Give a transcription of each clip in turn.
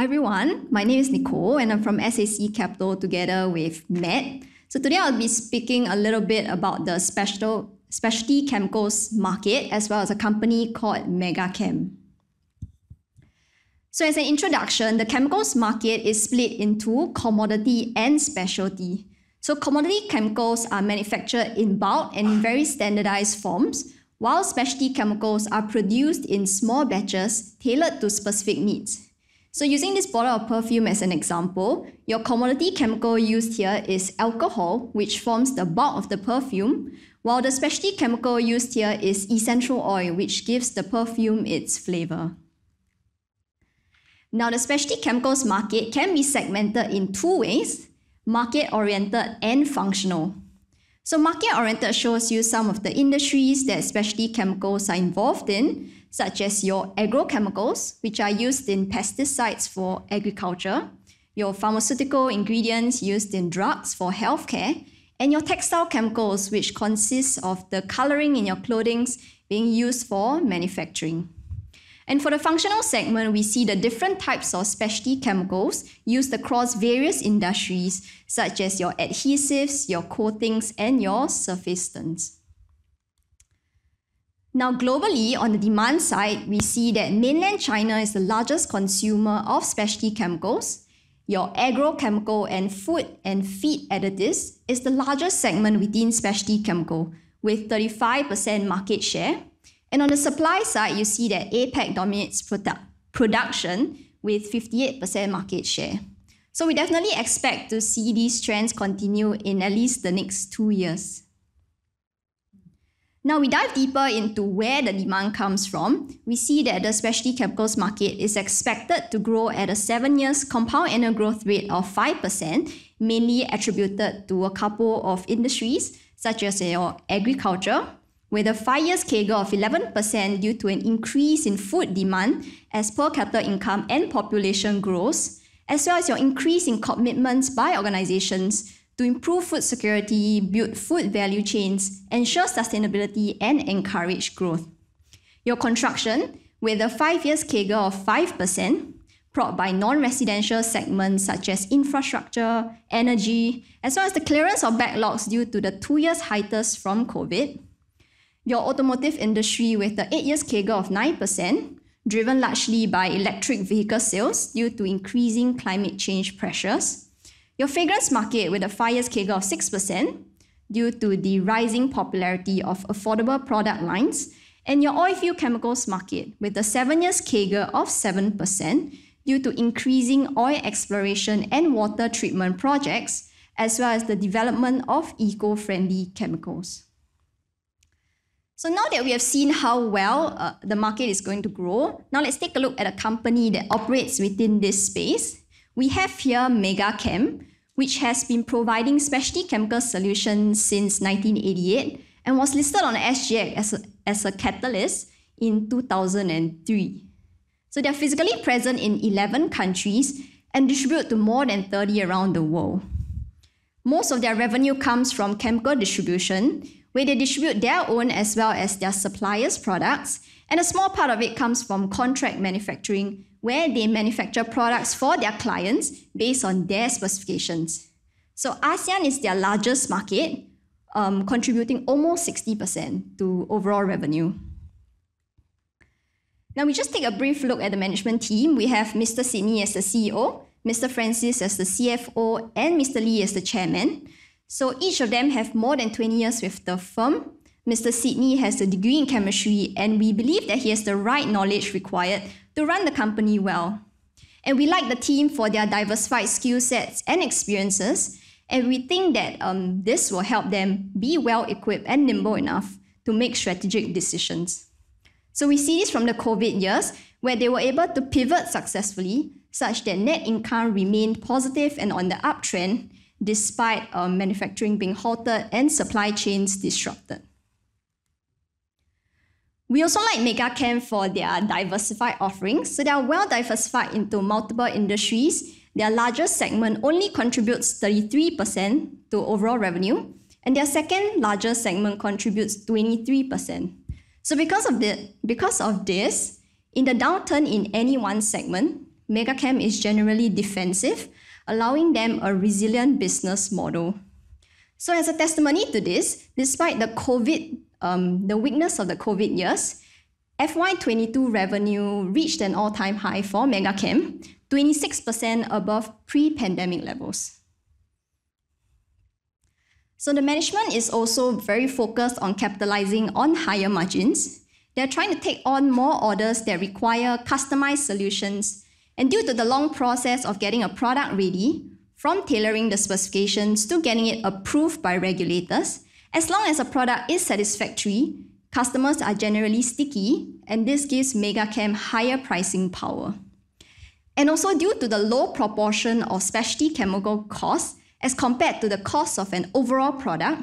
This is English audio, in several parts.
Hi everyone, my name is Nicole and I'm from SAC Capital together with Matt. So today I'll be speaking a little bit about the special, specialty chemicals market as well as a company called Megachem. So as an introduction, the chemicals market is split into commodity and specialty. So commodity chemicals are manufactured in bulk and in very standardized forms, while specialty chemicals are produced in small batches tailored to specific needs. So using this bottle of perfume as an example, your commodity chemical used here is alcohol, which forms the bulk of the perfume, while the specialty chemical used here is essential oil, which gives the perfume its flavor. Now the specialty chemicals market can be segmented in two ways, market-oriented and functional. So market-oriented shows you some of the industries that specialty chemicals are involved in, such as your agrochemicals, which are used in pesticides for agriculture, your pharmaceutical ingredients used in drugs for healthcare, and your textile chemicals, which consists of the coloring in your clothing being used for manufacturing. And for the functional segment, we see the different types of specialty chemicals used across various industries, such as your adhesives, your coatings, and your surfactants. Now, globally, on the demand side, we see that mainland China is the largest consumer of specialty chemicals. Your agrochemical and food and feed additives is the largest segment within specialty chemical, with 35% market share. And on the supply side, you see that APEC dominates production with 58% market share. So we definitely expect to see these trends continue in at least the next two years. Now we dive deeper into where the demand comes from. We see that the specialty chemicals market is expected to grow at a seven years compound annual growth rate of 5%, mainly attributed to a couple of industries such as your agriculture, with a five years CAGR of 11% due to an increase in food demand as per capita income and population grows, as well as your increase in commitments by organizations to improve food security, build food value chains, ensure sustainability, and encourage growth. Your construction, with a five years CAGR of 5%, propped by non-residential segments such as infrastructure, energy, as well as the clearance of backlogs due to the two years hiatus from COVID your automotive industry with the 8 years CAGR of 9%, driven largely by electric vehicle sales due to increasing climate change pressures. Your fragrance market with a 5 years CAGR of 6% due to the rising popularity of affordable product lines. And your oilfield chemicals market with a 7 years CAGR of 7% due to increasing oil exploration and water treatment projects, as well as the development of eco friendly chemicals. So now that we have seen how well uh, the market is going to grow, now let's take a look at a company that operates within this space. We have here MegaChem, which has been providing specialty chemical solutions since 1988 and was listed on SGX as a, as a catalyst in 2003. So they're physically present in 11 countries and distribute to more than 30 around the world. Most of their revenue comes from chemical distribution, where they distribute their own as well as their suppliers' products, and a small part of it comes from contract manufacturing, where they manufacture products for their clients based on their specifications. So ASEAN is their largest market, um, contributing almost 60% to overall revenue. Now we just take a brief look at the management team. We have Mr. Sydney as the CEO, Mr. Francis as the CFO, and Mr. Lee as the chairman. So each of them have more than 20 years with the firm. Mr. Sidney has a degree in chemistry, and we believe that he has the right knowledge required to run the company well. And we like the team for their diversified skill sets and experiences, and we think that um, this will help them be well equipped and nimble enough to make strategic decisions. So we see this from the COVID years, where they were able to pivot successfully such that net income remained positive and on the uptrend despite uh, manufacturing being halted and supply chains disrupted. We also like MegaCamp for their diversified offerings. So they are well diversified into multiple industries. Their largest segment only contributes 33% to overall revenue, and their second largest segment contributes 23%. So because of, the, because of this, in the downturn in any one segment, MegaCam is generally defensive, allowing them a resilient business model. So as a testimony to this, despite the COVID, um, the weakness of the COVID years, FY22 revenue reached an all-time high for MegaCam, 26% above pre-pandemic levels. So the management is also very focused on capitalizing on higher margins. They're trying to take on more orders that require customized solutions and due to the long process of getting a product ready, from tailoring the specifications to getting it approved by regulators, as long as a product is satisfactory, customers are generally sticky, and this gives MegaCam higher pricing power. And also due to the low proportion of specialty chemical costs as compared to the cost of an overall product,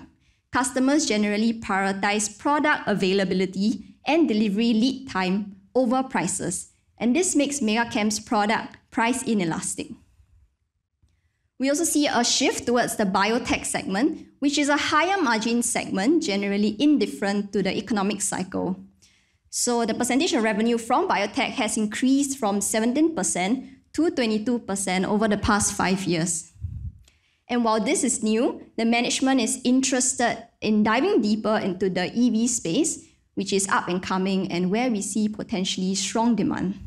customers generally prioritize product availability and delivery lead time over prices, and this makes Megacamp's product price inelastic. We also see a shift towards the biotech segment, which is a higher margin segment, generally indifferent to the economic cycle. So the percentage of revenue from biotech has increased from 17% to 22% over the past five years. And while this is new, the management is interested in diving deeper into the EV space, which is up and coming and where we see potentially strong demand.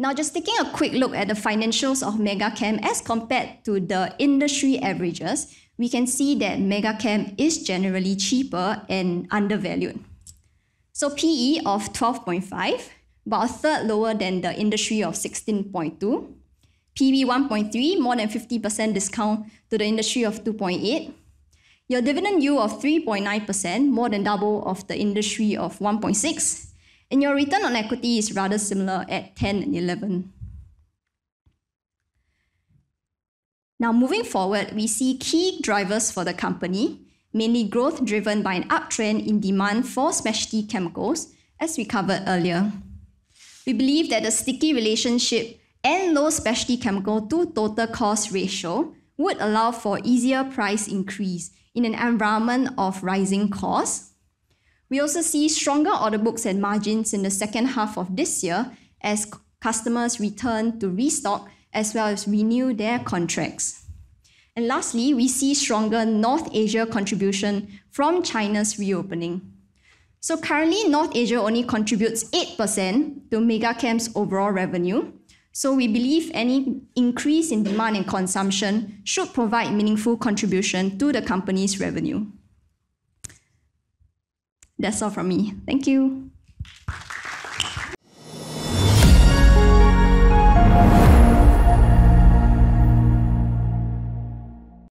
Now, just taking a quick look at the financials of MegaCam as compared to the industry averages, we can see that MegaCam is generally cheaper and undervalued. So PE of 12.5, about a third lower than the industry of 16.2. PB 1.3, more than 50% discount to the industry of 2.8. Your dividend yield of 3.9%, more than double of the industry of 1.6. And your return on equity is rather similar at 10 and 11. Now, moving forward, we see key drivers for the company, mainly growth driven by an uptrend in demand for specialty chemicals, as we covered earlier. We believe that the sticky relationship and low specialty chemical to total cost ratio would allow for easier price increase in an environment of rising costs we also see stronger order books and margins in the second half of this year as customers return to restock as well as renew their contracts. And lastly, we see stronger North Asia contribution from China's reopening. So currently, North Asia only contributes 8% to Megacamp's overall revenue. So we believe any increase in demand and consumption should provide meaningful contribution to the company's revenue. That's all from me. Thank you.